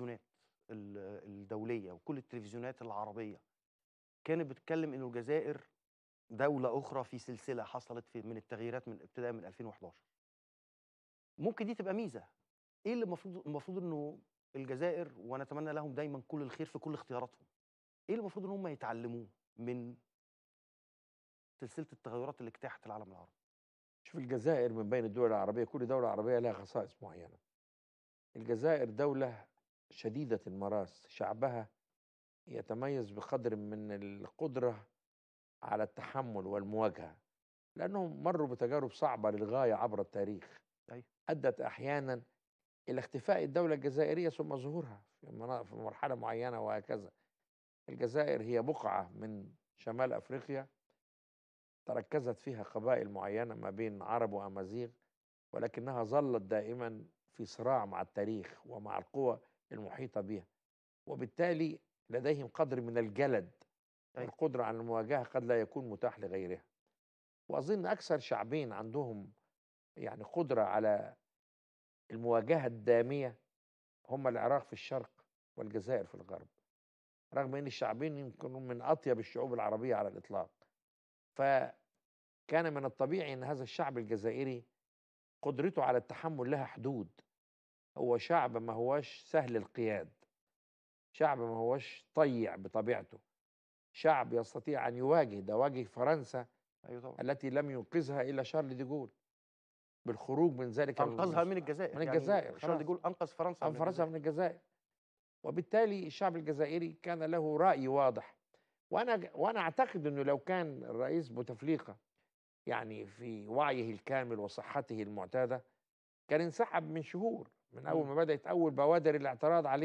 التلفزيونات الدوليه وكل التلفزيونات العربيه كانت بتتكلم انه الجزائر دوله اخرى في سلسله حصلت في من التغييرات من ابتداء من 2011 ممكن دي تبقى ميزه ايه اللي المفروض المفروض انه الجزائر ونتمنى لهم دايما كل الخير في كل اختياراتهم ايه اللي المفروض ان هم يتعلموه من سلسله التغيرات اللي اجتاحت العالم العربي شوف الجزائر من بين الدول العربيه كل دوله عربيه لها خصائص معينه الجزائر دوله شديدة المراس شعبها يتميز بقدر من القدرة على التحمل والمواجهة لأنهم مروا بتجارب صعبة للغاية عبر التاريخ أيوه. أدت أحيانا إلى اختفاء الدولة الجزائرية ثم ظهورها في مرحلة معينة وهكذا الجزائر هي بقعة من شمال أفريقيا تركزت فيها قبائل معينة ما بين عرب وأمازيغ ولكنها ظلت دائما في صراع مع التاريخ ومع القوى المحيطة بها وبالتالي لديهم قدر من الجلد القدرة على المواجهة قد لا يكون متاح لغيرها وأظن أكثر شعبين عندهم يعني قدرة على المواجهة الدامية هم العراق في الشرق والجزائر في الغرب رغم أن الشعبين يمكن من أطيب الشعوب العربية على الإطلاق فكان من الطبيعي أن هذا الشعب الجزائري قدرته على التحمل لها حدود هو شعب ما هوش سهل القياد شعب ما هوش طيع بطبيعته شعب يستطيع أن يواجه ده واجه فرنسا أيوة طبعا. التي لم ينقذها إلا شارل ديغول بالخروج من ذلك أنقذها من الجزائر من يعني الجزائر يعني شارل ديغول أنقذ فرنسا أنقذ فرنسا من الجزائر وبالتالي الشعب الجزائري كان له رأي واضح وأنا وأنا أعتقد أنه لو كان الرئيس بوتفليقة يعني في وعيه الكامل وصحته المعتادة كان انسحب من شهور من اول ما بدات اول بوادر الاعتراض عليه